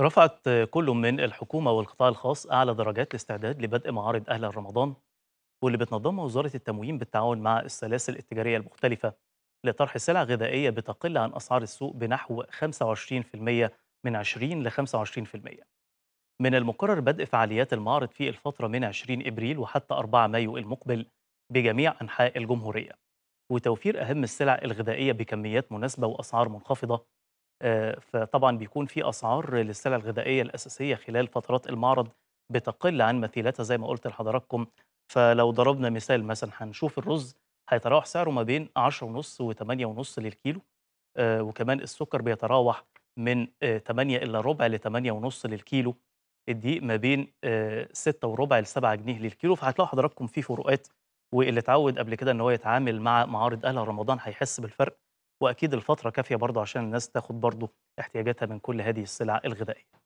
رفعت كل من الحكومة والقطاع الخاص أعلى درجات الاستعداد لبدء معارض أهل رمضان واللي بتنظمها وزارة التموين بالتعاون مع السلاسل التجارية المختلفة لطرح سلع غذائية بتقل عن أسعار السوق بنحو 25% من 20 ل 25% من المقرر بدء فعاليات المعرض في الفترة من 20 إبريل وحتى 4 مايو المقبل بجميع أنحاء الجمهورية وتوفير أهم السلع الغذائية بكميات مناسبة وأسعار منخفضة آه، فطبعا بيكون في اسعار للسلع الغذائيه الاساسيه خلال فترات المعرض بتقل عن مثيلتها زي ما قلت لحضراتكم فلو ضربنا مثال مثلا هنشوف الرز هيتراوح سعره ما بين 10.5 و 8.5 للكيلو آه، وكمان السكر بيتراوح من 8 آه، الا ربع ل 8.5 للكيلو الدقيق ما بين 6 وربع ل 7 جنيه للكيلو فهتلاقوا حضراتكم في فروقات واللي اتعود قبل كده ان هو يتعامل مع معارض اهل رمضان هيحس بالفرق واكيد الفتره كافيه برضه عشان الناس تاخد برضه احتياجاتها من كل هذه السلع الغذائيه